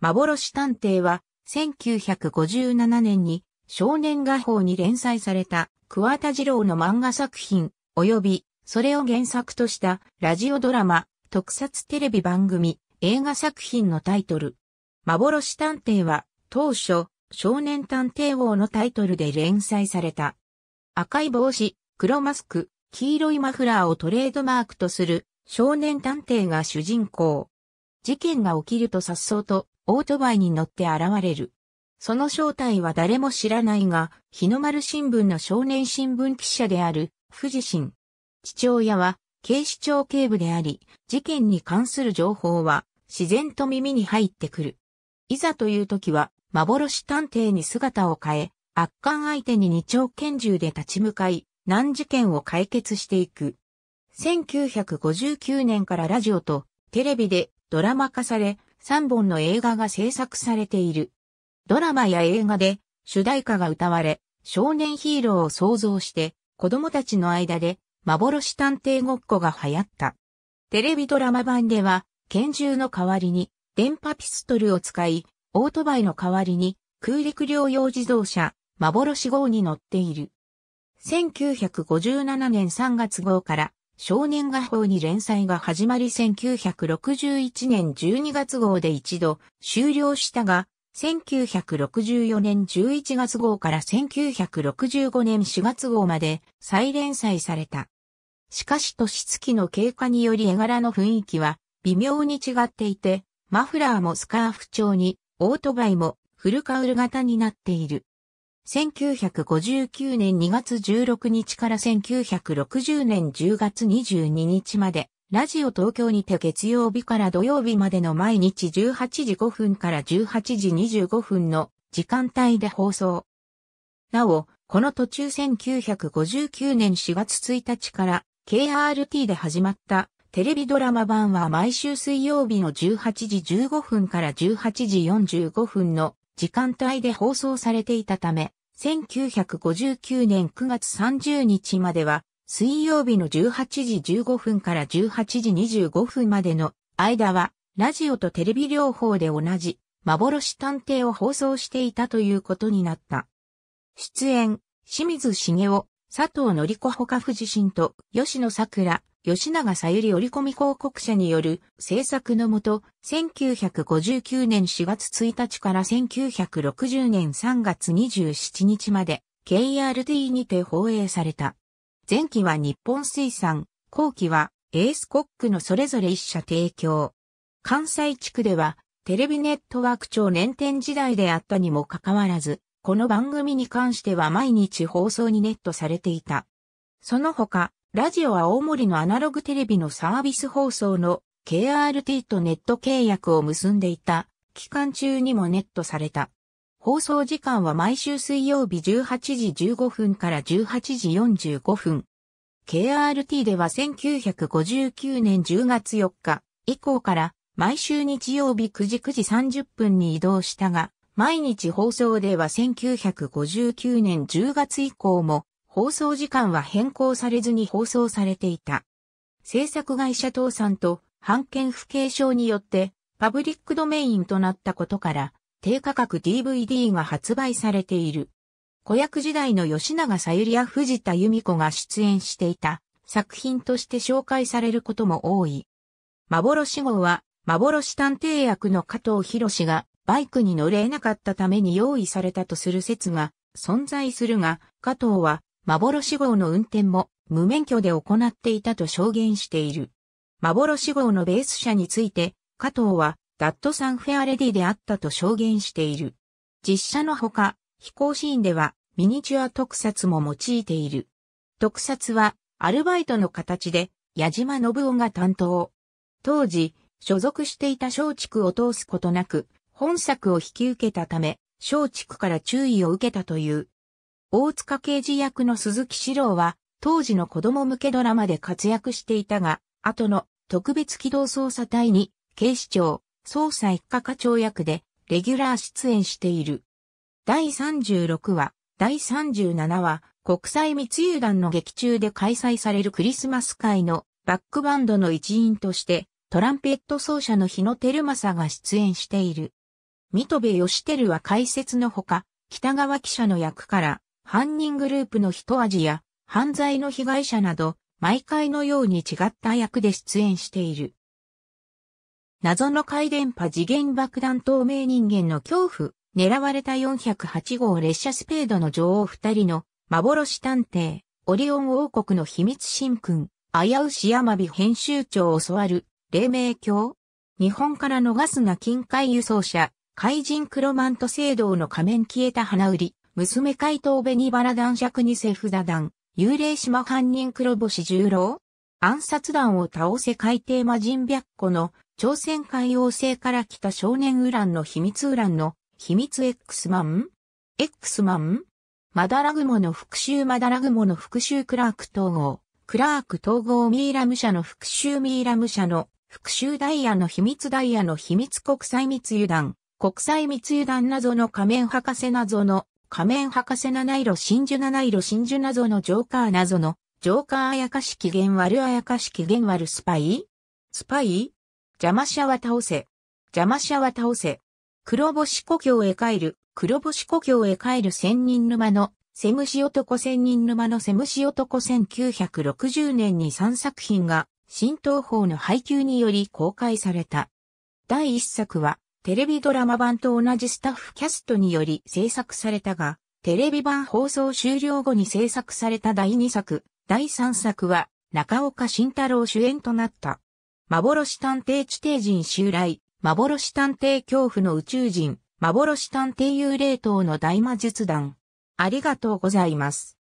幻探偵は、1957年に少年画報に連載された桑田二郎の漫画作品、及び、それを原作としたラジオドラマ、特撮テレビ番組、映画作品のタイトル。幻探偵は、当初、少年探偵王のタイトルで連載された。赤い帽子、黒マスク、黄色いマフラーをトレードマークとする少年探偵が主人公。事件が起きると颯爽とオートバイに乗って現れる。その正体は誰も知らないが、日の丸新聞の少年新聞記者である、富士神。父親は、警視庁警部であり、事件に関する情報は、自然と耳に入ってくる。いざという時は、幻探偵に姿を変え、圧巻相手に二丁拳銃で立ち向かい、難事件を解決していく。1959年からラジオとテレビでドラマ化され、3本の映画が制作されている。ドラマや映画で主題歌が歌われ、少年ヒーローを想像して子供たちの間で幻探偵ごっこが流行った。テレビドラマ版では拳銃の代わりに電波ピストルを使い、オートバイの代わりに空陸両用自動車幻号に乗っている。1957年3月号から少年画報に連載が始まり1961年12月号で一度終了したが、1964年11月号から1965年4月号まで再連載された。しかし年月の経過により絵柄の雰囲気は微妙に違っていて、マフラーもスカーフ調に、オートバイもフルカウル型になっている。1959年2月16日から1960年10月22日まで、ラジオ東京にて月曜日から土曜日までの毎日18時5分から18時25分の時間帯で放送。なお、この途中1959年4月1日から KRT で始まったテレビドラマ版は毎週水曜日の18時15分から18時45分の時間帯で放送されていたため、1959年9月30日までは、水曜日の18時15分から18時25分までの間は、ラジオとテレビ両方で同じ、幻探偵を放送していたということになった。出演、清水茂雄、佐藤り子ほか自身と吉野桜、吉永さゆり折り込み広告者による制作のもと、1959年4月1日から1960年3月27日まで、k r d にて放映された。前期は日本水産、後期はエースコックのそれぞれ一社提供。関西地区では、テレビネットワーク庁年点時代であったにもかかわらず、この番組に関しては毎日放送にネットされていた。その他、ラジオは青森のアナログテレビのサービス放送の KRT とネット契約を結んでいた期間中にもネットされた。放送時間は毎週水曜日18時15分から18時45分。KRT では1959年10月4日以降から毎週日曜日9時9時30分に移動したが、毎日放送では1959年10月以降も放送時間は変更されずに放送されていた。制作会社倒産と版権不継承によってパブリックドメインとなったことから、低価格 DVD が発売されている。子役時代の吉永さゆりや藤田由美子が出演していた作品として紹介されることも多い。幻号は、幻探偵役の加藤博士がバイクに乗れなかったために用意されたとする説が存在するが、加藤は幻号の運転も無免許で行っていたと証言している。幻号のベース車について、加藤は、ダットサンフェアレディであったと証言している。実写のほか、飛行シーンでは、ミニチュア特撮も用いている。特撮は、アルバイトの形で、矢島信夫が担当。当時、所属していた松竹を通すことなく、本作を引き受けたため、松竹から注意を受けたという。大塚刑事役の鈴木史郎は、当時の子供向けドラマで活躍していたが、後の特別機動捜査隊に警視庁捜査一課課長役でレギュラー出演している。第36話、第37話、国際密輸団の劇中で開催されるクリスマス会のバックバンドの一員として、トランペット奏者の日野照正が出演している。水戸部義輝は解説のほか、北川記者の役から、犯人グループの一味や犯罪の被害者など、毎回のように違った役で出演している。謎の回電波次元爆弾透明人間の恐怖、狙われた408号列車スペードの女王二人の幻探偵、オリオン王国の秘密神君、危うし山火編集長を教わる、黎明教。日本から逃すな近海輸送車、怪人クロマント聖堂の仮面消えた花売り、娘怪盗紅原男爵にセフダ団、幽霊島犯人黒星十郎暗殺団を倒せ海底魔人白虎の朝鮮海洋星から来た少年ウランの秘密ウランの秘密 X マン ?X マンマダラグモの復讐マダラグモの復讐クラーク統合。クラーク統合ミイラム社の復讐ミイラム社の復讐ダイヤの秘密ダイヤの秘密国際密輸団。国際密輸団謎の仮面博士謎の仮面博士七色真珠七色真珠謎のジョーカー謎の、ジョーカーあやかし機嫌悪あやかし機嫌悪スパイスパイ邪魔者は倒せ。邪魔者は倒せ。黒星故郷へ帰る、黒星故郷へ帰る千人沼の、セムシ男千人沼のセムシ男1960年に3作品が、新東宝の配給により公開された。第1作は、テレビドラマ版と同じスタッフキャストにより制作されたが、テレビ版放送終了後に制作された第2作、第3作は中岡慎太郎主演となった。幻探偵地底人襲来、幻探偵恐怖の宇宙人、幻探偵幽霊等の大魔術団。ありがとうございます。